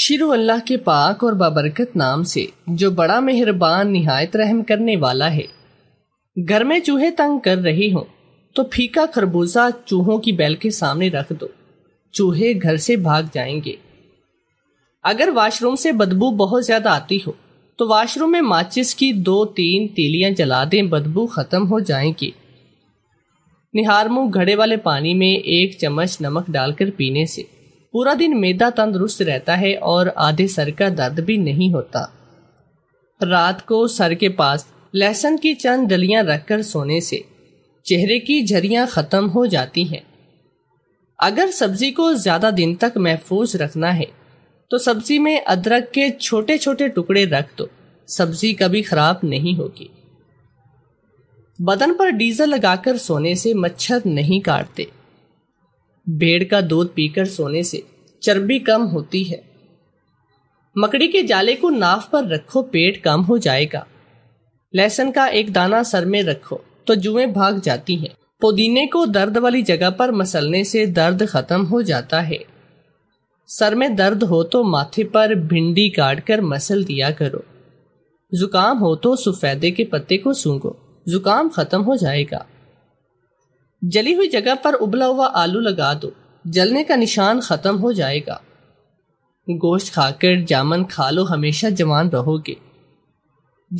शिर अल्लाह के पाक और बाबरकत नाम से जो बड़ा मेहरबान निहायत रहम करने वाला है घर में चूहे तंग कर रहे हों तो फीका खरबूजा चूहों की बैल के सामने रख दो चूहे घर से भाग जाएंगे अगर वॉशरूम से बदबू बहुत ज़्यादा आती हो तो वॉशरूम में माचिस की दो तीन तीलियां जला दें बदबू ख़त्म हो जाएंगी निहार मुँह घड़े वाले पानी में एक चम्मच नमक डालकर पीने से पूरा दिन मैदा तंदुरुस्त रहता है और आधे सर का दर्द भी नहीं होता रात को सर के पास लहसुन की चंद डलियां रखकर सोने से चेहरे की झरियां ख़त्म हो जाती हैं अगर सब्जी को ज़्यादा दिन तक महफूज रखना है तो सब्जी में अदरक के छोटे छोटे टुकड़े रख दो सब्जी कभी खराब नहीं होगी बदन पर डीजल लगाकर सोने से मच्छर नहीं काटते भेड़ का दूध पीकर सोने से चर्बी कम होती है मकड़ी के जाले को नाफ पर रखो पेट कम हो जाएगा लहसुन का एक दाना सर में रखो तो जुएं भाग जाती हैं पुदीने को दर्द वाली जगह पर मसलने से दर्द खत्म हो जाता है सर में दर्द हो तो माथे पर भिंडी काट कर मसल दिया करो जुकाम हो तो सफेदे के पत्ते को सूंघो जुकाम खत्म हो जाएगा जली हुई जगह पर उबला हुआ आलू लगा दो जलने का निशान खत्म हो जाएगा गोश्त खाकर जामन खा लो हमेशा जवान रहोगे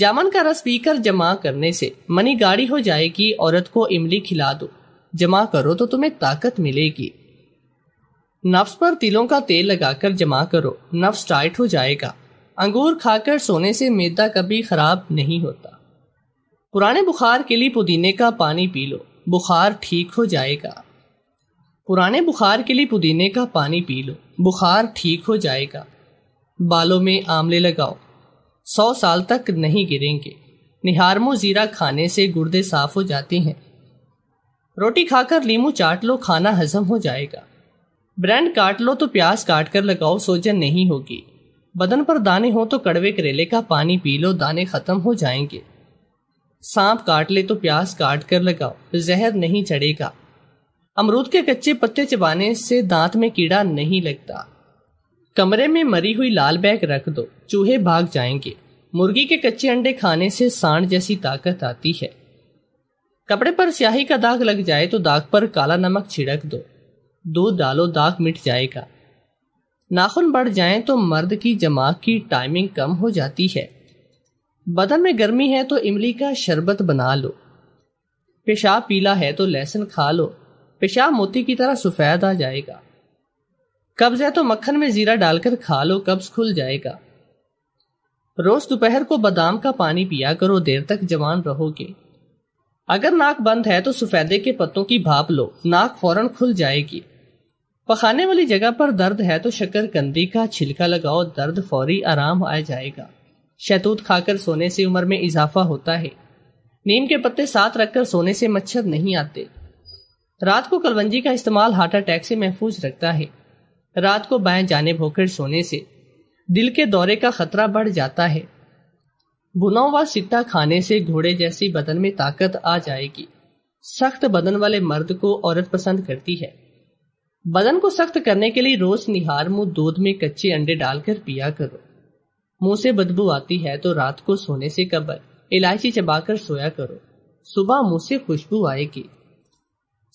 जामन का रस पीकर जमा करने से मनी गाड़ी हो जाएगी औरत को इमली खिला दो जमा करो तो तुम्हें ताकत मिलेगी नफ्स पर तिलों का तेल लगाकर जमा करो नफ्स टाइट हो जाएगा अंगूर खाकर सोने से मैदा कभी खराब नहीं होता पुराने बुखार के लिए पुदीने का पानी पी लो बुखार ठीक हो जाएगा पुराने बुखार के लिए पुदीने का पानी पी लो बुखार ठीक हो जाएगा बालों में आंवले लगाओ सौ साल तक नहीं गिरेंगे निहारमो ज़ीरा खाने से गुर्दे साफ हो जाते हैं रोटी खाकर लीमू चाट लो खाना हजम हो जाएगा ब्रांड काट लो तो प्याज काट कर लगाओ सोजन नहीं होगी बदन पर दाने हो तो कड़वे करेले का पानी पी लो दाने ख़त्म हो जाएंगे सांप काट ले तो प्यास काट कर लगाओ जहर नहीं चढ़ेगा अमरूद के कच्चे पत्ते चबाने से दांत में कीड़ा नहीं लगता कमरे में मरी हुई लाल बैग रख दो चूहे भाग जाएंगे मुर्गी के कच्चे अंडे खाने से सांड जैसी ताकत आती है कपड़े पर स्याही का दाग लग जाए तो दाग पर काला नमक छिड़क दो दूध डालो दाग मिट जाएगा नाखून बढ़ जाए तो मर्द की जमा की टाइमिंग कम हो जाती है बदन में गर्मी है तो इमली का शरबत बना लो पेशाब पीला है तो लहसुन खा लो पेशाब मोती की तरह सफ़ेद आ जाएगा कब्ज़ है तो मक्खन में ज़ीरा डालकर खा लो कब्ज़ खुल जाएगा रोज़ दोपहर को बादाम का पानी पिया करो देर तक जवान रहोगे अगर नाक बंद है तो सफ़ेदे के पत्तों की भाप लो नाक फौरन खुल जाएगी पखाने वाली जगह पर दर्द है तो शक्कर कंदी का छिलका लगाओ दर्द फौरी आराम आ जाएगा शैतूत खाकर सोने से उम्र में इजाफा होता है नीम के पत्ते साथ रखकर सोने से मच्छर नहीं आते रात को कलवंजी का इस्तेमाल हार्ट अटैक से महफूज रखता है रात को बाएं जाने भोकर सोने से दिल के दौरे का खतरा बढ़ जाता है भुनाओ हुआ सिट्टा खाने से घोड़े जैसी बदन में ताकत आ जाएगी सख्त बदन वाले मर्द को औरत पसंद करती है बदन को सख्त करने के लिए रोज निहार मुंह दूध में कच्चे अंडे डालकर पिया करो मुंह से बदबू आती है तो रात को सोने से कबर इलायची चबाकर सोया करो सुबह मुंह से खुशबू आएगी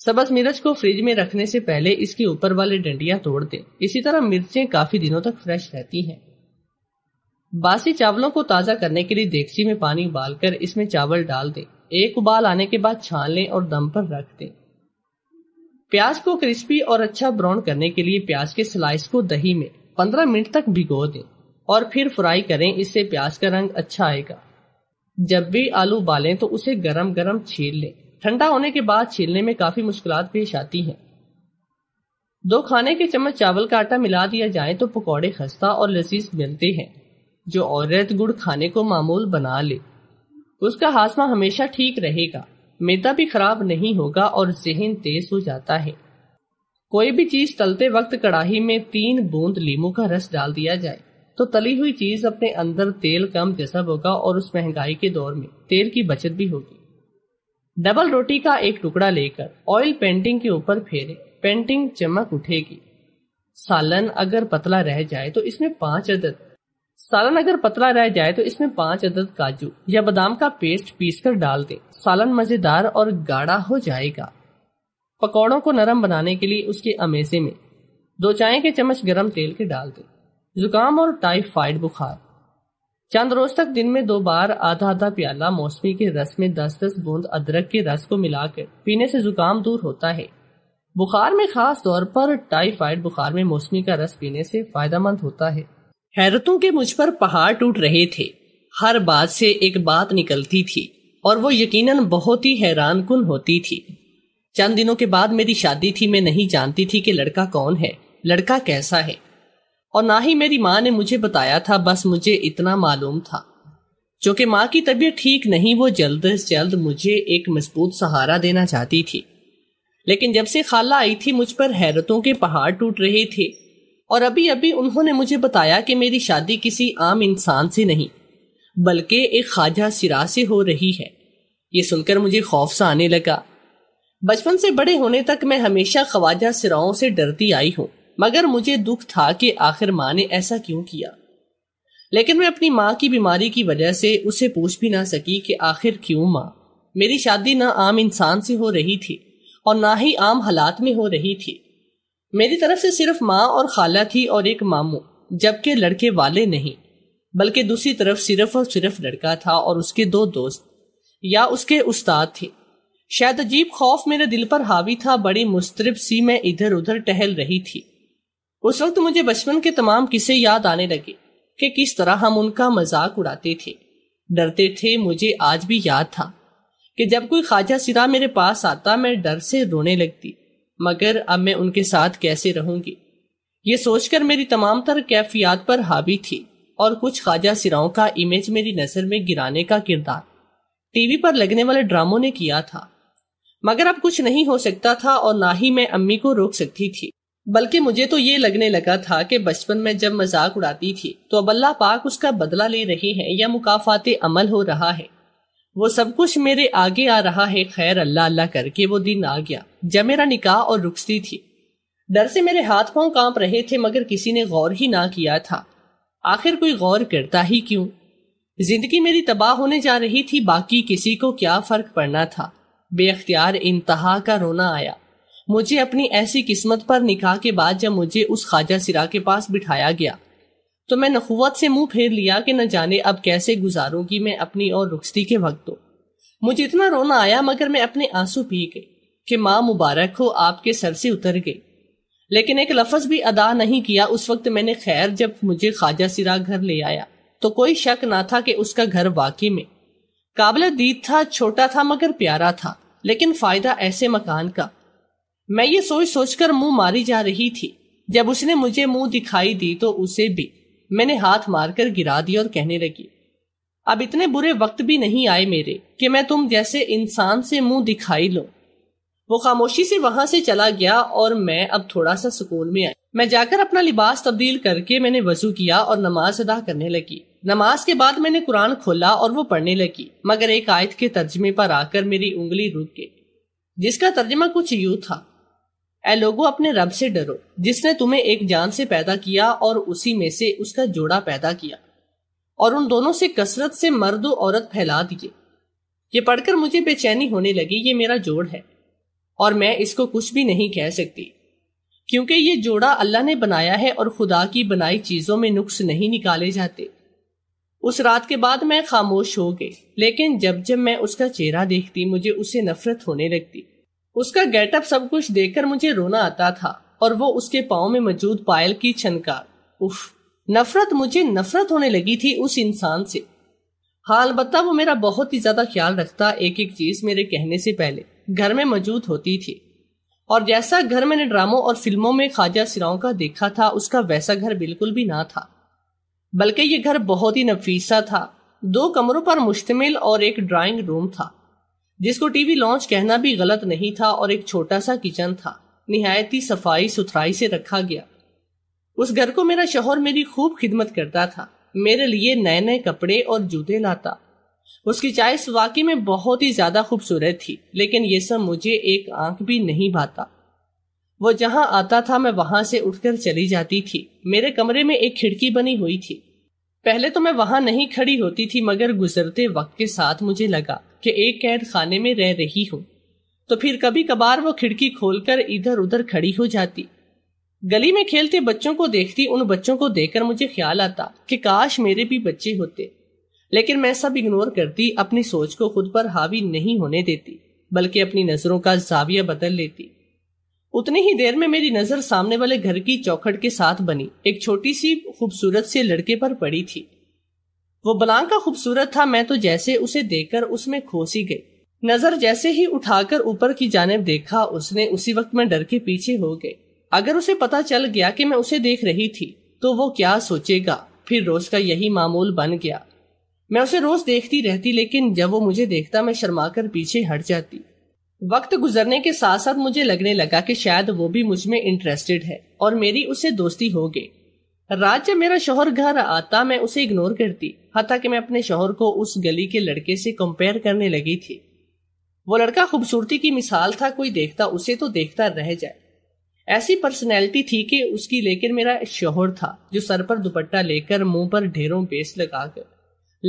सबस मिर्च को फ्रिज में रखने से पहले इसके ऊपर वाले डंडिया तोड़ दे इसी तरह मिर्चें काफी दिनों तक फ्रेश रहती हैं बासी चावलों को ताज़ा करने के लिए देगची में पानी उबालकर इसमें चावल डाल दे एक उबाल आने के बाद छान लें और दम पर रख दे प्याज को क्रिस्पी और अच्छा ब्राउन करने के लिए प्याज के स्लाइस को दही में 15 मिनट तक भिगो दें और फिर फ्राई करें इससे प्याज का रंग अच्छा आएगा जब भी आलू उबालें तो उसे गरम गरम छील लें ठंडा होने के बाद छीलने में काफ़ी मुश्किल पेश आती हैं दो खाने के चम्मच चावल का आटा मिला दिया जाए तो पकौड़े खस्ता और लजीज मिलते हैं जो औरत गुड़ खाने को मामूल बना ले उसका हाजमा हमेशा ठीक रहेगा मेदा भी खराब नहीं होगा और जहन तेज हो जाता है कोई भी चीज तलते वक्त कड़ाही में तीन बूंद लीमू का रस डाल दिया जाए तो तली हुई चीज अपने अंदर तेल कम जैसा होगा और उस महंगाई के दौर में तेल की बचत भी होगी डबल रोटी का एक टुकड़ा लेकर ऑयल पेंटिंग के ऊपर फेरे पेंटिंग चमक उठेगी सालन अगर पतला रह जाए तो इसमें पांच अदद सालन अगर पतला रह जाए तो इसमें पांच अदद काजू या बादाम का पेस्ट पीसकर डाल दे सालन मजेदार और गाढ़ा हो जाएगा पकौड़ों को नरम बनाने के लिए उसके अमेजे में दो चाय के चम्मच गरम तेल के डाल दे जुकाम और टाइफाइड बुखार चंद रोज तक दिन में दो बार आधा आधा प्याला मौसमी के रस में दस दस बूंद अदरक के रस को मिलाकर पीने से जुकाम दूर होता है बुखार में खास तौर पर टाइफाइड बुखार में मौसमी का रस पीने से फायदेमंद होता है हैरतों के मुझ पर पहाड़ टूट रहे थे हर बात से एक बात निकलती थी और वो यकीनन बहुत ही हैरान कन होती थी चंद दिनों के बाद मेरी शादी थी मैं नहीं जानती थी कि लड़का कौन है लड़का कैसा है और ना ही मेरी माँ ने मुझे बताया था बस मुझे इतना मालूम था चूंकि माँ की तबीयत ठीक नहीं वो जल्द से जल्द मुझे एक मजबूत सहारा देना चाहती थी लेकिन जब से खाला आई थी मुझ पर हैरतों के पहाड़ टूट रहे थे और अभी अभी उन्होंने मुझे बताया कि मेरी शादी किसी आम इंसान से नहीं बल्कि एक ख्वाजा सिरा से हो रही है ये सुनकर मुझे खौफ सा आने लगा बचपन से बड़े होने तक मैं हमेशा ख्वाजा सिराओं से डरती आई हूँ मगर मुझे दुख था कि आखिर माँ ने ऐसा क्यों किया लेकिन मैं अपनी माँ की बीमारी की वजह से उसे पूछ भी ना सकी कि आखिर क्यों माँ मेरी शादी ना आम इंसान से हो रही थी और ना ही आम हालात में हो रही थी मेरी तरफ से सिर्फ माँ और खाला थी और एक मामू जबकि लड़के वाले नहीं बल्कि दूसरी तरफ सिर्फ और सिर्फ लड़का था और उसके दो दोस्त या उसके उस्ताद थे शायद अजीब खौफ मेरे दिल पर हावी था बड़ी मुस्तरब सी मैं इधर उधर टहल रही थी उस वक्त मुझे बचपन के तमाम किस्से याद आने लगे कि किस तरह हम उनका मजाक उड़ाते थे डरते थे मुझे आज भी याद था कि जब कोई ख्वाजा सिरा मेरे पास आता मैं डर से रोने लगती मगर अब मैं उनके साथ कैसे रहूंगी ये सोचकर मेरी तमाम तर कैफियात पर हावी थी और कुछ ख्वाजा सिराओं का इमेज मेरी नज़र में गिराने का किरदार टीवी पर लगने वाले ड्रामों ने किया था मगर अब कुछ नहीं हो सकता था और ना ही मैं अम्मी को रोक सकती थी बल्कि मुझे तो ये लगने लगा था कि बचपन में जब मजाक उड़ाती थी तो अब अल्लाह पाक उसका बदला ले रहे हैं या मुकाफात अमल हो रहा है वो सब कुछ मेरे आगे आ रहा है खैर अल्लाह अल्लाह करके वो दिन आ गया जब मेरा निकाह और रुखती थी डर से मेरे हाथ पांव कांप रहे थे मगर किसी ने गौर ही ना किया था आखिर कोई गौर करता ही क्यों जिंदगी मेरी तबाह होने जा रही थी बाकी किसी को क्या फर्क पड़ना था बेअख्तियार इंतहा का रोना आया मुझे अपनी ऐसी किस्मत पर निकाह के बाद जब मुझे उस ख्वाजा सिरा के पास बिठाया गया तो मैं नखुवत से मुंह फेर लिया कि न जाने अब कैसे गुजारूंगी मैं अपनी और रुखती के वक्त तो मुझे इतना रोना आया मगर मैं अपने आंसू पी गई कि माँ मुबारक हो आपके सर से उतर गई लेकिन एक लफज भी अदा नहीं किया उस वक्त मैंने खैर जब मुझे ख्वाजा सिरा घर ले आया तो कोई शक ना था कि उसका घर वाकई में काबिल दीद था छोटा था मगर प्यारा था लेकिन फायदा ऐसे मकान का मैं ये सोच सोचकर मुंह मारी जा रही थी जब उसने मुझे मुंह दिखाई दी तो उसे भी मैंने हाथ मारकर गिरा दिया और कहने लगी अब इतने बुरे वक्त भी नहीं आए मेरे कि मैं तुम जैसे इंसान से मुंह दिखाई लो वो खामोशी से वहां से चला गया और मैं अब थोड़ा सा सुकून में आई मैं जाकर अपना लिबास तब्दील करके मैंने वजू किया और नमाज अदा करने लगी नमाज के बाद मैंने कुरान खोला और वो पढ़ने लगी मगर एक आयत के तर्जमे पर आकर मेरी उंगली रुक गई जिसका तर्जमा कुछ यूं था ए लोगो अपने रब से डरो जिसने तुम्हें एक जान से पैदा किया और उसी में से उसका जोड़ा पैदा किया और उन दोनों से कसरत से मर्द औरत फैला दिए ये पढ़कर मुझे बेचैनी होने लगी ये मेरा जोड़ है और मैं इसको कुछ भी नहीं कह सकती क्योंकि ये जोड़ा अल्लाह ने बनाया है और खुदा की बनाई चीजों में नुक्स नहीं निकाले जाते उस रात के बाद मैं खामोश हो गई लेकिन जब जब मैं उसका चेहरा देखती मुझे उसे नफरत होने लगती उसका गेटअप सब कुछ देखकर मुझे रोना आता था और वो उसके पाओ में मौजूद पायल की छनकार उफ नफरत मुझे नफरत होने लगी थी उस इंसान से हाल बता वो मेरा बहुत ही ज्यादा ख्याल रखता एक एक चीज मेरे कहने से पहले घर में मौजूद होती थी और जैसा घर मैंने ड्रामों और फिल्मों में ख्वाजा सिराओं का देखा था उसका वैसा घर बिल्कुल भी ना था बल्कि ये घर बहुत ही नफीसा था दो कमरों पर मुश्तमिल और एक ड्राइंग रूम था जिसको टीवी लॉन्च कहना भी गलत नहीं था और एक छोटा सा किचन था निहायत ही सफाई सुथराई से रखा गया उस घर को मेरा शोहर मेरी खूब खिदमत करता था मेरे लिए नए नए कपड़े और जूते लाता उसकी चाय वाकई में बहुत ही ज्यादा खूबसूरत थी लेकिन ये सब मुझे एक आंख भी नहीं भाता वो जहां आता था मैं वहां से उठकर चली जाती थी मेरे कमरे में एक खिड़की बनी हुई थी पहले तो मैं वहां नहीं खड़ी होती थी मगर गुजरते वक्त के साथ मुझे लगा कि एक कैद खाने में रह रही हूं तो फिर कभी कभार वो खिड़की खोलकर इधर उधर खड़ी हो जाती गली में खेलते बच्चों को देखती उन बच्चों को देखकर मुझे ख्याल आता कि काश मेरे भी बच्चे होते लेकिन मैं सब इग्नोर करती अपनी सोच को खुद पर हावी नहीं होने देती बल्कि अपनी नजरों का जाविया बदल लेती उतनी ही देर में मेरी नजर सामने वाले घर की चौखट के साथ बनी एक छोटी सी खूबसूरत से लड़के पर पड़ी थी वो बलांका खूबसूरत था मैं तो जैसे उसे देखकर उसमें खोसी गई नजर जैसे ही उठाकर ऊपर की जानब देखा उसने उसी वक्त में डर के पीछे हो गई अगर उसे पता चल गया कि मैं उसे देख रही थी तो वो क्या सोचेगा फिर रोज का यही मामूल बन गया मैं उसे रोज देखती रहती लेकिन जब वो मुझे देखता मैं शर्मा कर पीछे हट जाती वक्त गुजरने के साथ साथ मुझे लगने लगा कि शायद वो भी मुझ में इंटरेस्टेड है और मेरी उससे दोस्ती हो गई रात जब मेरा शोहर घर आता मैं उसे इग्नोर करती हत्या कि मैं अपने शोहर को उस गली के लड़के से कंपेयर करने लगी थी वो लड़का खूबसूरती की मिसाल था कोई देखता उसे तो देखता रह जाए ऐसी पर्सनैलिटी थी कि उसकी लेकर मेरा शोहर था जो सर पर दुपट्टा लेकर मुंह पर ढेरों बेस लगाकर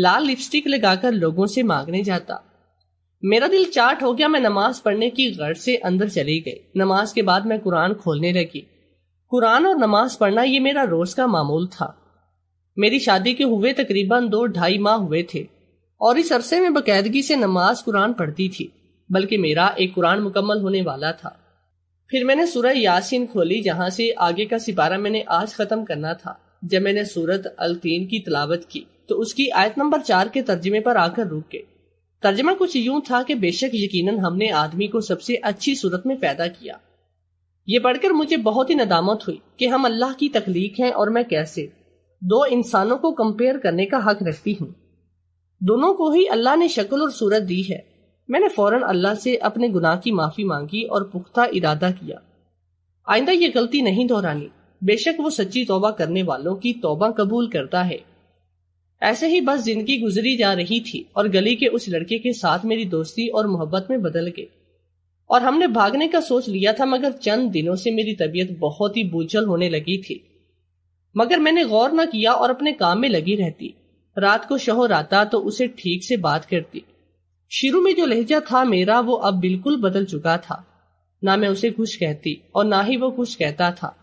लाल लिपस्टिक लगाकर लोगों से मांगने जाता मेरा दिल चाट हो गया मैं नमाज पढ़ने की गर्ज से अंदर चली गई नमाज के बाद मैं कुरान खोलने लगी कुरान और नमाज पढ़ना ये मेरा रोज का मामूल था मेरी शादी के हुए तकरीबन दो ढाई माह हुए थे और इस अरसे में बकायदगी से नमाज कुरान पढ़ती थी बल्कि मेरा एक कुरान मुकम्मल होने वाला था फिर मैंने सूरह यासीन खोली जहाँ से आगे का सिपारा मैंने आज ख़त्म करना था जब मैंने सूरत अलतीन की तलावत की तो उसकी आयत नंबर चार के तर्जमे पर आकर रुक गए तर्जमा कुछ यूं था कि बेशक यकीनन हमने आदमी को सबसे अच्छी सूरत में पैदा किया ये पढ़कर मुझे बहुत ही नदामत हुई कि हम अल्लाह की तकलीक हैं और मैं कैसे दो इंसानों को कंपेयर करने का हक रखती हूँ दोनों को ही अल्लाह ने शक्ल और सूरत दी है मैंने फौरन अल्लाह से अपने गुनाह की माफ़ी मांगी और पुख्ता इरादा किया आइंदा ये गलती नहीं दोहरानी बेशक वो सच्ची तोबा करने वालों की तोबा कबूल करता है ऐसे ही बस जिंदगी गुजरी जा रही थी और गली के उस लड़के के साथ मेरी दोस्ती और मोहब्बत में बदल गई और हमने भागने का सोच लिया था मगर चंद दिनों से मेरी तबीयत बहुत ही बूझल होने लगी थी मगर मैंने गौर न किया और अपने काम में लगी रहती रात को शोहर आता तो उसे ठीक से बात करती शुरू में जो लहजा था मेरा वो अब बिल्कुल बदल चुका था ना मैं उसे कुछ कहती और ना ही वो कुछ कहता था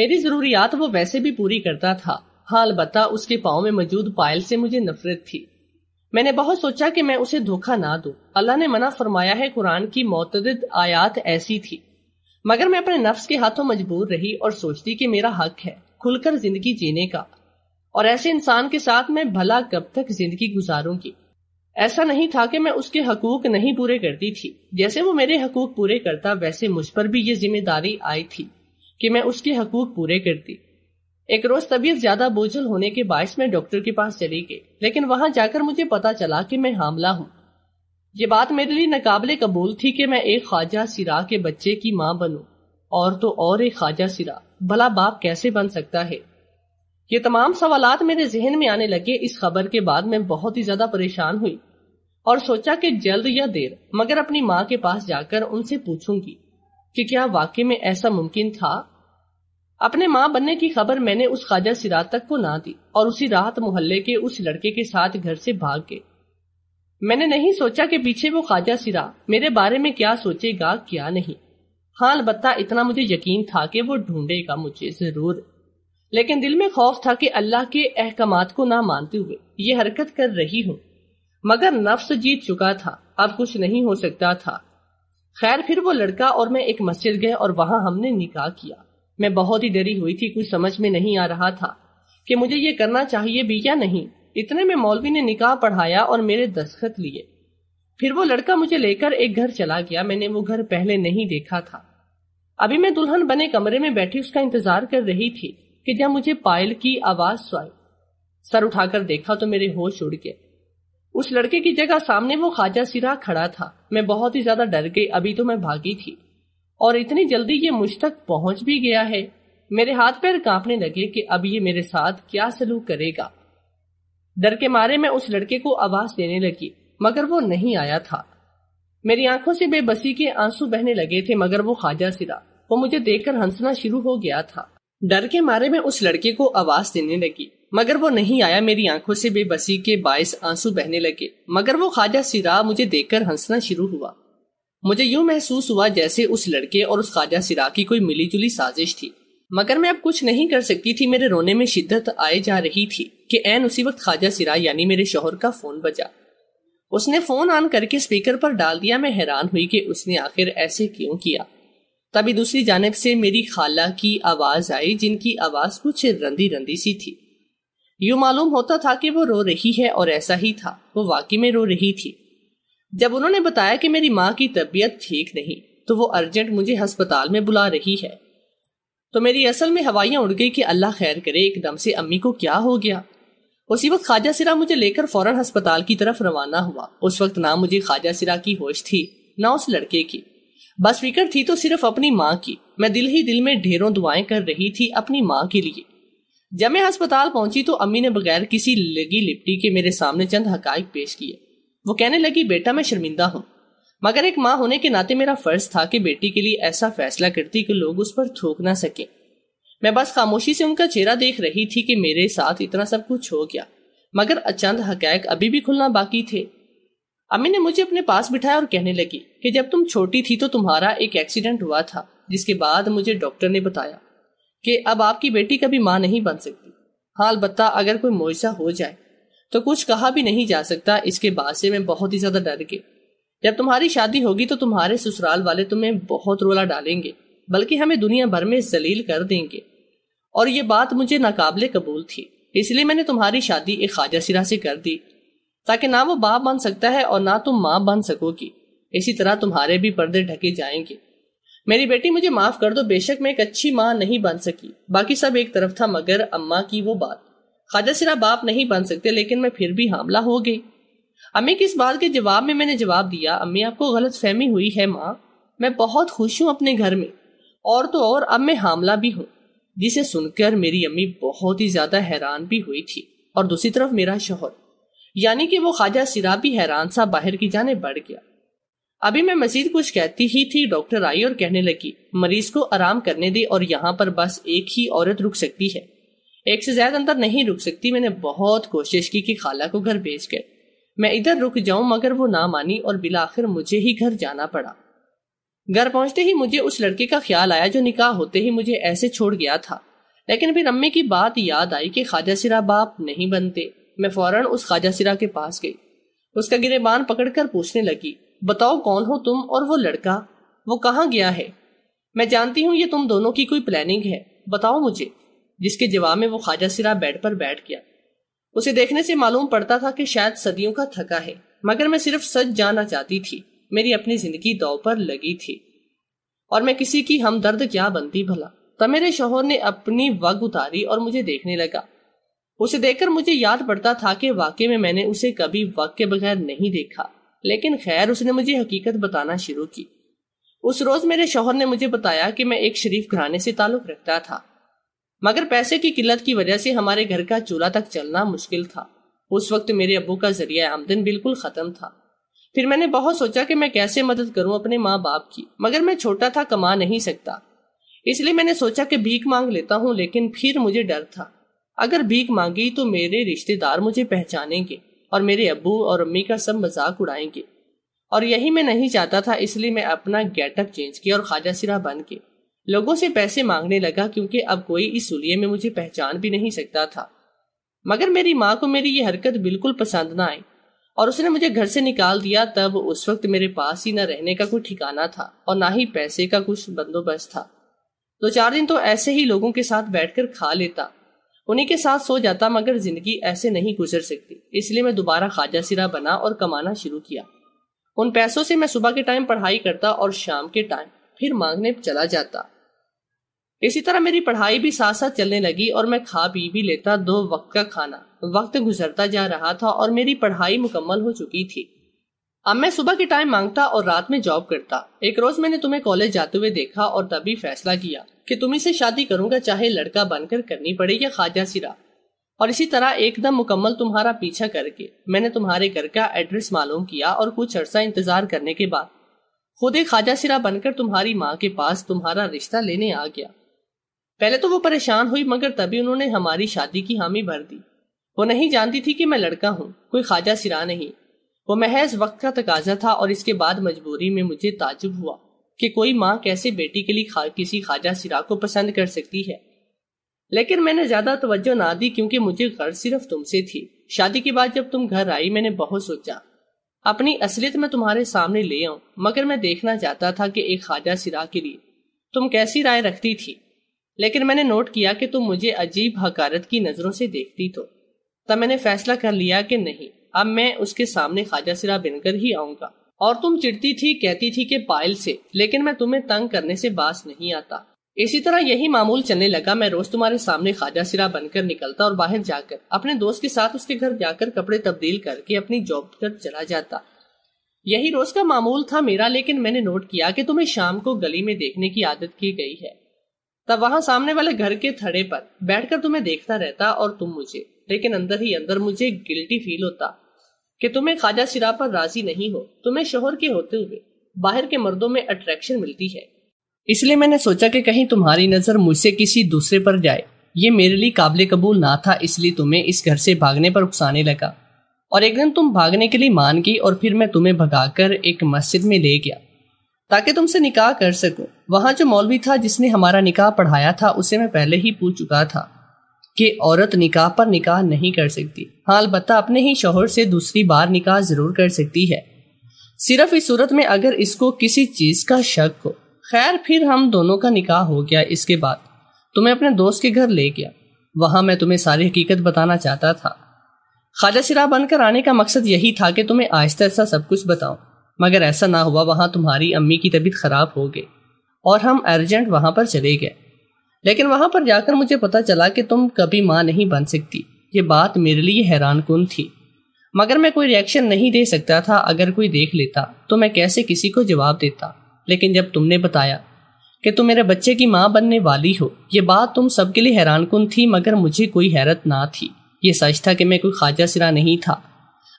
मेरी जरूरियात वो वैसे भी पूरी करता था हाँ अलबत्ता उसके पाँव में मौजूद पायल से मुझे नफरत थी मैंने बहुत सोचा कि मैं उसे धोखा ना दूं। अल्लाह ने मना फरमाया है कुरान की मोतद आयात ऐसी थी मगर मैं अपने नफ्स के हाथों मजबूर रही और सोचती कि मेरा हक है खुलकर जिंदगी जीने का और ऐसे इंसान के साथ मैं भला कब तक जिंदगी गुजारूंगी ऐसा नहीं था कि मैं उसके हकूक नहीं पूरे करती थी जैसे वो मेरे हकूक पूरे करता वैसे मुझ पर भी ये जिम्मेदारी आई थी कि मैं उसके हकूक पूरे करती एक रोज तबीयत ज्यादा बोझल होने के बायस में डॉक्टर के पास चली गई लेकिन वहां जाकर मुझे पता चला कि मैं हामला हूँ ये बात मेरे लिए नाकबले कबूल थी कि मैं एक ख्वाजा सिरा के बच्चे की माँ बनू और तो और एक ख्वाजा सिरा भला बाप कैसे बन सकता है ये तमाम सवाल मेरे जहन में आने लगे इस खबर के बाद मैं बहुत ही ज्यादा परेशान हुई और सोचा कि जल्द या देर मगर अपनी माँ के पास जाकर उनसे पूछूंगी कि क्या वाकई में ऐसा मुमकिन था अपने माँ बनने की खबर मैंने उस खाजा सिरात तक को ना दी और उसी रात मोहल्ले के उस लड़के के साथ घर से भाग गए मैंने नहीं सोचा कि पीछे वो खाजा सिरा मेरे बारे में क्या सोचेगा क्या नहीं हाँ अलबत्ता इतना मुझे यकीन था कि वो ढूंढेगा मुझे जरूर लेकिन दिल में खौफ था कि अल्लाह के अहकाम को ना मानते हुए ये हरकत कर रही हूँ मगर नफ्स जीत चुका था अब कुछ नहीं हो सकता था खैर फिर वो लड़का और मैं एक मस्जिद गए और वहां हमने निकाह किया मैं बहुत ही डरी हुई थी कुछ समझ में नहीं आ रहा था कि मुझे ये करना चाहिए भी या नहीं इतने में मौलवी ने निकाह पढ़ाया और मेरे दस्खत लिए फिर वो लड़का मुझे लेकर एक घर चला गया मैंने वो घर पहले नहीं देखा था अभी मैं दुल्हन बने कमरे में बैठी उसका इंतजार कर रही थी कि जब मुझे पायल की आवाज सुनाई सर उठाकर देखा तो मेरे होश उड़ गए उस लड़के की जगह सामने वो खाजा सिरा खड़ा था मैं बहुत ही ज्यादा डर गई अभी तो मैं भागी थी और इतनी जल्दी ये मुझ तक पहुंच भी गया है मेरे हाथ पैर कांपने लगे कि अब ये मेरे साथ क्या सलूक करेगा डर के मारे मैं उस लड़के को आवाज देने लगी मगर वो नहीं आया था मेरी आंखों से बेबसी के आंसू बहने लगे थे मगर वो खाजा सिरा वो मुझे देखकर हंसना शुरू हो गया था डर के मारे मैं उस लड़के को आवाज देने लगी मगर वो नहीं आया मेरी आंखों से बेबसी के बायस आंसू बहने लगे मगर वो खाजा सिरा मुझे देखकर हंसना शुरू हुआ मुझे यूं महसूस हुआ जैसे उस लड़के और उस ख्वाजा सिरा की कोई मिली जुली साजिश थी मगर मैं अब कुछ नहीं कर सकती थी मेरे रोने में शिद्दत आए जा रही थी कि एन उसी वक्त ख्वाजा सिरा यानी मेरे शोहर का फोन बजा उसने फोन ऑन करके स्पीकर पर डाल दिया मैं हैरान हुई कि उसने आखिर ऐसे क्यों किया तभी दूसरी जानब से मेरी खाला की आवाज आई जिनकी आवाज कुछ रंदी रंदी सी थी यूं मालूम होता था कि वो रो रही है और ऐसा ही था वो वाकई में रो रही थी जब उन्होंने बताया कि मेरी माँ की तबीयत ठीक नहीं तो वो अर्जेंट मुझे हस्पताल में बुला रही है तो मेरी असल में हवाइयाँ उड़ गई कि अल्लाह खैर करे एकदम से अम्मी को क्या हो गया उसी वक्त ख्वाजा सिरा मुझे लेकर फौरन अस्पताल की तरफ रवाना हुआ उस वक्त ना मुझे ख्वाजा सिरा की होश थी ना उस लड़के की बस फिक्र थी तो सिर्फ अपनी माँ की मैं दिल ही दिल में ढेरों दुआएं कर रही थी अपनी माँ के लिए जब मैं अस्पताल पहुंची तो अम्मी ने बगैर किसी लगी लिपटी के मेरे सामने चंद हक पेश किए वो कहने लगी बेटा मैं शर्मिंदा हूँ मगर एक माँ होने के नाते मेरा फर्ज था कि बेटी के लिए ऐसा फैसला करती कि लोग उस पर थूक ना सकें मैं बस खामोशी से उनका चेहरा देख रही थी कि मेरे साथ इतना सब कुछ हो गया मगर अचंद हकैक अभी भी खुलना बाकी थे अम्मी ने मुझे अपने पास बिठाया और कहने लगी कि जब तुम छोटी थी तो तुम्हारा एक एक्सीडेंट हुआ था जिसके बाद मुझे डॉक्टर ने बताया कि अब आपकी बेटी कभी माँ नहीं बन सकती हाँ अलबत्ता अगर कोई मुआवजा हो जाए तो कुछ कहा भी नहीं जा सकता इसके बाद से मैं बहुत ही ज्यादा डर गई जब तुम्हारी शादी होगी तो तुम्हारे ससुराल वाले तुम्हें बहुत रोला डालेंगे बल्कि हमें दुनिया भर में जलील कर देंगे और ये बात मुझे नाकाबले कबूल थी इसलिए मैंने तुम्हारी शादी एक ख्वाजा सिरा से कर दी ताकि ना वो बाप बन सकता है और ना तुम माँ बन सकोगी इसी तरह तुम्हारे भी पर्दे ढके जाएंगे मेरी बेटी मुझे माफ कर दो बेशक मैं एक अच्छी माँ नहीं बन सकी बाकी सब एक तरफ था मगर अम्मा की वो बात ख्वाजा सिरा बाप नहीं बन सकते लेकिन मैं फिर भी हामला हो गई अम्मी की इस बात के जवाब में मैंने जवाब दिया अम्मी आपको गलत फहमी हुई है माँ मैं बहुत खुश हूँ अपने घर में और तो और अब मैं हामला भी हूँ जिसे सुनकर मेरी अम्मी बहुत ही ज्यादा हैरान भी हुई थी और दूसरी तरफ मेरा शोहर यानी कि वो ख्वाजा सिरा भी हैरान सा बाहर की जाने बढ़ गया अभी मैं मजीद कुछ कहती ही थी डॉक्टर आई और कहने लगी मरीज को आराम करने दे और यहाँ पर बस एक ही औरत रुक सकती है एक से ज्यादा अंदर नहीं रुक सकती मैंने बहुत कोशिश की कि खाला को घर भेज कर मैं इधर रुक जाऊं मगर वो ना मानी और बिला आखिर मुझे ही घर जाना पड़ा घर पहुंचते ही मुझे उस लड़के का ख्याल आया जो निकाह होते ही मुझे ऐसे छोड़ गया था लेकिन फिर अम्मी की बात याद आई कि ख्वाजा सिरा बाप नहीं बनते मैं फौरन उस ख्वाजा सिरा के पास गई उसका गिरेबान पकड़कर पूछने लगी बताओ कौन हो तुम और वो लड़का वो कहाँ गया है मैं जानती हूँ ये तुम दोनों की कोई प्लानिंग है बताओ मुझे जिसके जवाब में वो ख्वाजा सिरा बेड पर बैठ गया उसे देखने से मालूम पड़ता था कि शायद सदियों का थका है मगर मैं सिर्फ सच जाना चाहती थी मेरी अपनी जिंदगी दौ पर लगी थी और मैं किसी की हमदर्द क्या बनती भला तब मेरे शोहर ने अपनी वग उतारी और मुझे देखने लगा उसे देखकर मुझे याद पड़ता था कि वाकई में मैंने उसे कभी वक़्त के बगैर नहीं देखा लेकिन खैर उसने मुझे हकीकत बताना शुरू की उस रोज मेरे शोहर ने मुझे बताया कि मैं एक शरीफ घराने से ताल्लुक रखता था मगर पैसे की किल्लत की वजह से हमारे घर का चूल्हा तक चलना मुश्किल था उस वक्त मेरे अबू का जरिया आमदन बिल्कुल ख़त्म था फिर मैंने बहुत सोचा कि मैं कैसे मदद करूं अपने माँ बाप की मगर मैं छोटा था कमा नहीं सकता इसलिए मैंने सोचा कि भीख मांग लेता हूँ लेकिन फिर मुझे डर था अगर भीख मांगी तो मेरे रिश्तेदार मुझे पहचानेंगे और मेरे अबू और अम्मी का सब मजाक उड़ाएंगे और यही मैं नहीं चाहता था इसलिए मैं अपना गेटअप चेंज किया और ख्वाजा सिरा बन के लोगों से पैसे मांगने लगा क्योंकि अब कोई इस सुलिये में मुझे पहचान भी नहीं सकता था मगर मेरी माँ को मेरी ये हरकत बिल्कुल पसंद ना आई और उसने मुझे घर से निकाल दिया तब उस वक्त मेरे पास ही न रहने का कोई ठिकाना था और ना ही पैसे का कुछ बंदोबस्त था दो चार दिन तो ऐसे ही लोगों के साथ बैठकर खा लेता उन्हीं के साथ सो जाता मगर जिंदगी ऐसे नहीं गुजर सकती इसलिए मैं दोबारा खाजा सिरा बना और कमाना शुरू किया उन पैसों से मैं सुबह के टाइम पढ़ाई करता और शाम के टाइम फिर मांगने चला जाता इसी तरह मेरी पढ़ाई भी साथ साथ चलने लगी और मैं खा पी भी, लेता दो वक्त का खाना वक्त गुजरता जा रहा था और मेरी पढ़ाई मुकम्मल हो चुकी थी अब मैं सुबह के टाइम मांगता और रात में जॉब करता एक रोज मैंने तुम्हें कॉलेज जाते हुए देखा और तभी फैसला किया कि तुम इसे शादी करूंगा चाहे लड़का बनकर करनी पड़े या खाजा सिरा और इसी तरह एकदम मुकम्मल तुम्हारा पीछा करके मैंने तुम्हारे घर का एड्रेस मालूम किया और कुछ अरसा इंतजार करने के बाद खुद एक खाजा सिरा बनकर तुम्हारी माँ के पास तुम्हारा रिश्ता लेने आ गया पहले तो वो परेशान हुई मगर तभी उन्होंने हमारी शादी की हामी भर दी वो नहीं जानती थी कि मैं लड़का हूँ कोई खाजा सिरा नहीं वो महज वक्त का तकाजा था और इसके बाद मजबूरी में मुझे ताजुब हुआ कि कोई माँ कैसे बेटी के लिए खा, किसी खाजा सिरा को पसंद कर सकती है लेकिन मैंने ज्यादा तवज्जो ना दी क्योंकि मुझे गर्ज सिर्फ तुमसे थी शादी के बाद जब तुम घर आई मैंने बहुत सोचा अपनी असलियत में तुम्हारे सामने ले आऊं मगर मैं देखना चाहता था कि एक ख्वाजा सिरा के लिए तुम कैसी राय रखती थी लेकिन मैंने नोट किया कि तुम मुझे अजीब हकारत की नज़रों से देखती तो तब मैंने फैसला कर लिया कि नहीं अब मैं उसके सामने ख्वाजा सिरा बनकर ही आऊंगा और तुम चिड़ती थी कहती थी कि पायल से लेकिन मैं तुम्हें तंग करने से बास नहीं आता इसी तरह यही मामूल चलने लगा मैं रोज तुम्हारे सामने खाजा सिरा बनकर निकलता और बाहर जाकर अपने दोस्त के साथ उसके घर जाकर कपड़े तब्दील करके अपनी जॉब कर चला जाता यही रोज का मामूल था मेरा लेकिन मैंने नोट किया कि तुम्हें शाम को गली में देखने की आदत की गई है तब वहां सामने वाले घर के थड़े पर बैठकर तुम्हें देखता रहता और तुम मुझे लेकिन अंदर ही अंदर मुझे गिल्टी फील होता कि तुम्हें खाजा सिरा पर राजी नहीं हो तुम्हें शोहर के होते हुए बाहर के मर्दों में अट्रैक्शन मिलती है इसलिए मैंने सोचा कि कहीं तुम्हारी नज़र मुझसे किसी दूसरे पर जाए ये मेरे लिए काबिल कबूल ना था इसलिए तुम्हें इस घर से भागने पर उकसाने लगा और एक दिन तुम भागने के लिए मान गई और फिर मैं तुम्हें भगाकर एक मस्जिद में ले गया ताकि तुमसे निकाह कर सकूं वहां जो मौलवी था जिसने हमारा निकाह पढ़ाया था उसे मैं पहले ही पूछ चुका था कि औरत निकाह पर निकाह नहीं कर सकती हाँ अलबत्ता अपने ही शोहर से दूसरी बार निकाह ज़रूर कर सकती है सिर्फ इस सूरत में अगर इसको किसी चीज़ का शक हो खैर फिर हम दोनों का निकाह हो गया इसके बाद तुम्हें अपने दोस्त के घर ले गया वहाँ मैं तुम्हें सारी हकीकत बताना चाहता था ख्वाजा सिरा बनकर आने का मकसद यही था कि तुम्हें आहिस्ता आहिस्ता सब कुछ बताऊं मगर ऐसा ना हुआ वहाँ तुम्हारी अम्मी की तबीयत ख़राब हो गई और हम अर्जेंट वहाँ पर चले गए लेकिन वहां पर जाकर मुझे पता चला कि तुम कभी माँ नहीं बन सकती ये बात मेरे लिए हैरान कन थी मगर मैं कोई रिएक्शन नहीं दे सकता था अगर कोई देख लेता तो मैं कैसे किसी को जवाब देता लेकिन जब तुमने बताया कि तुम मेरे बच्चे की माँ बनने वाली हो ये बात तुम सबके लिए हैरानकुन थी मगर मुझे कोई हैरत ना थी ये सच था कि मैं कोई ख्वाजा सिरा नहीं था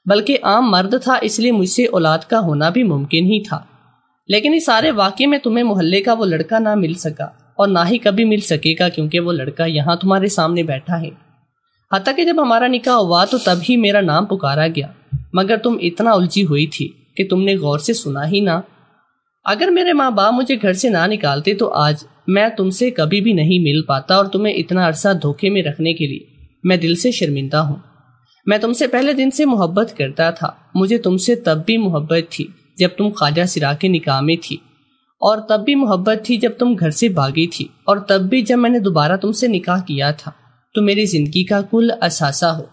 बल्कि आम मर्द था इसलिए मुझसे औलाद का होना भी मुमकिन ही था लेकिन इस सारे वाक्य में तुम्हें मोहल्ले का वो लड़का ना मिल सका और ना ही कभी मिल सकेगा क्योंकि वो लड़का यहाँ तुम्हारे सामने बैठा है हत्या कि जब हमारा निकाह हुआ तो तभी मेरा नाम पुकारा गया मगर तुम इतना उलझी हुई थी कि तुमने गौर से सुना ही ना अगर मेरे माँ बाप मुझे घर से ना निकालते तो आज मैं तुमसे कभी भी नहीं मिल पाता और तुम्हें इतना अरसा धोखे में रखने के लिए मैं दिल से शर्मिंदा हूँ मैं तुमसे पहले दिन से मोहब्बत करता था मुझे तुमसे तब भी मोहब्बत थी जब तुम ख्वाजा सिरा के निकाह में थी और तब भी मोहब्बत थी जब तुम घर से भागी थी और तब भी जब मैंने दोबारा तुमसे निकाह किया था तो मेरी जिंदगी का कुल असासा हो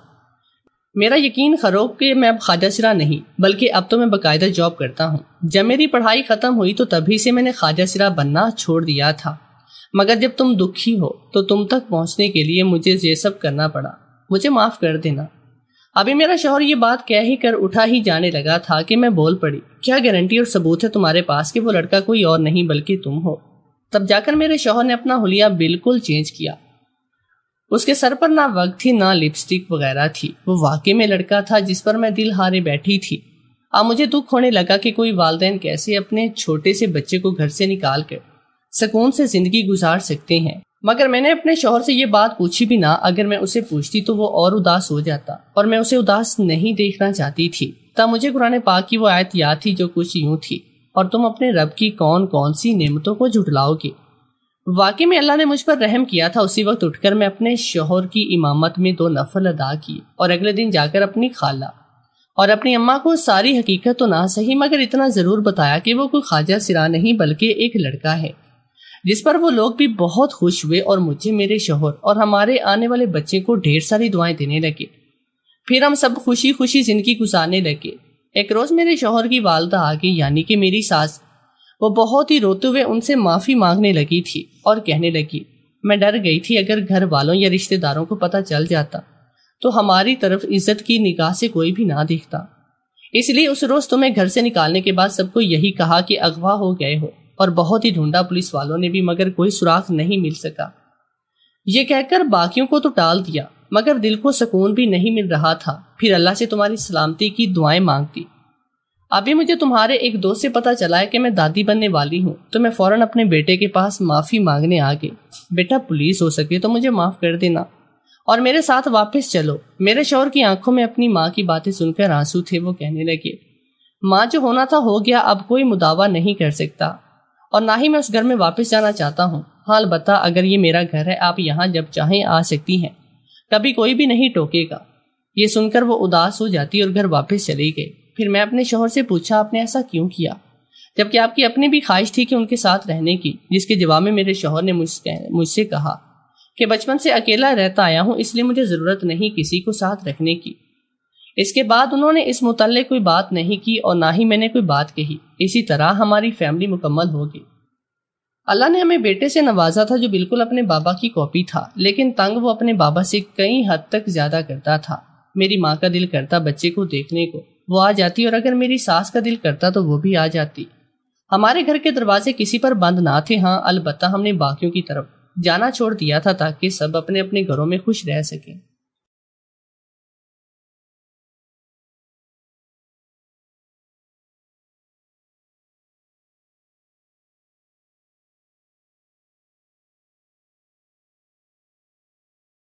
मेरा यकीन करो कि मैं अब ख्वाजा सिरा नहीं बल्कि अब तो मैं बकायदा जॉब करता हूँ जब मेरी पढ़ाई ख़त्म हुई तो तभी से मैंने ख्वाजा सिरा बनना छोड़ दिया था मगर जब तुम दुखी हो तो तुम तक पहुँचने के लिए मुझे ये सब करना पड़ा मुझे माफ़ कर देना अभी मेरा शोहर ये बात कह ही कर उठा ही जाने लगा था कि मैं बोल पड़ी क्या गारंटी और सबूत है तुम्हारे पास कि वो लड़का कोई और नहीं बल्कि तुम हो तब जाकर मेरे शोहर ने अपना हुलिया बिल्कुल चेंज किया उसके सर पर ना वक्त थी ना लिपस्टिक वगैरह थी वो वाकई में लड़का था जिस पर मैं दिल हारे बैठी थी अब मुझे दुख होने लगा कि कोई वालदेन कैसे अपने छोटे से बच्चे को घर से निकाल कर सुकून से जिंदगी गुजार सकते हैं मगर मैंने अपने शोहर से ये बात पूछी भी ना अगर मैं उसे पूछती तो वो और उदास हो जाता और मैं उसे उदास नहीं देखना चाहती थी तब मुझे कुरान पाक की वो आयत याद थी जो कुछ यूं थी और तुम अपने रब की कौन कौन सी नेमतों को झुटलाओगे वाकई में अल्लाह ने मुझ पर रहम किया था उसी वक्त उठकर मैं अपने शोहर की इमामत में दो नफल अदा किए और अगले दिन जाकर अपनी खाला और अपनी अम्मा को सारी हकीकत तो ना सही मगर इतना ज़रूर बताया कि वो कोई ख्वाजा सिरा नहीं बल्कि एक लड़का है जिस पर वो लोग भी बहुत खुश हुए और मुझे मेरे शोहर और हमारे आने वाले बच्चे को ढेर सारी दुआएं देने लगे फिर हम सब खुशी खुशी जिंदगी गुजारने लगे एक रोज़ मेरे शोहर की वालदा आ गई यानी कि मेरी सास वो बहुत ही रोते हुए उनसे माफ़ी मांगने लगी थी और कहने लगी मैं डर गई थी अगर घर वालों या रिश्तेदारों को पता चल जाता तो हमारी तरफ इज्जत की निगाह से कोई भी ना देखता इसलिए उस रोज तुम्हें घर से निकालने के बाद सबको यही कहा कि अगवा हो गए हो और बहुत ही ढूंढा पुलिस वालों ने भी मगर कोई सुराग नहीं मिल सका ये कहकर बाकियों को तो टाल दिया मगर दिल को सुकून भी नहीं मिल रहा था फिर अल्लाह से तुम्हारी सलामती की दुआएं मांगती अभी मुझे तुम्हारे एक दोस्त से पता चला है कि मैं दादी बनने वाली हूँ तो मैं फौरन अपने बेटे के पास माफ़ी मांगने आ गई बेटा पुलिस हो सके तो मुझे माफ़ कर देना और मेरे साथ वापस चलो मेरे शोर की आंखों में अपनी माँ की बातें सुनकर आंसू थे वो कहने लगे माँ जो होना था हो गया अब कोई मुदावा नहीं कर सकता और ना ही मैं उस घर में वापस जाना चाहता हूँ हाल बता अगर ये मेरा घर है आप यहाँ जब चाहें आ सकती हैं कभी कोई भी नहीं टोकेगा ये सुनकर वो उदास हो जाती और घर वापस चली गई फिर मैं अपने शोहर से पूछा आपने ऐसा क्यों किया जबकि आपकी अपनी भी ख्वाहिश थी कि उनके साथ रहने की जिसके जवाब में मेरे शोहर ने मुझसे कहा कि बचपन से अकेला रहता आया हूँ इसलिए मुझे ज़रूरत नहीं किसी को साथ रखने की इसके बाद उन्होंने इस मुतल कोई बात नहीं की और ना ही मैंने कोई बात कही इसी तरह हमारी फैमिली मुकम्मल हो गई अल्लाह ने हमें बेटे से नवाजा था जो बिल्कुल अपने बाबा की कॉपी था लेकिन तंग वो अपने बाबा से कई हद तक ज़्यादा करता था मेरी माँ का दिल करता बच्चे को देखने को वो आ जाती और अगर मेरी सास का दिल करता तो वो भी आ जाती हमारे घर के दरवाजे किसी पर बंद ना थे हाँ अलबत्ता हमने बाकियों की तरफ जाना छोड़ दिया था ताकि सब अपने अपने घरों में खुश रह सकें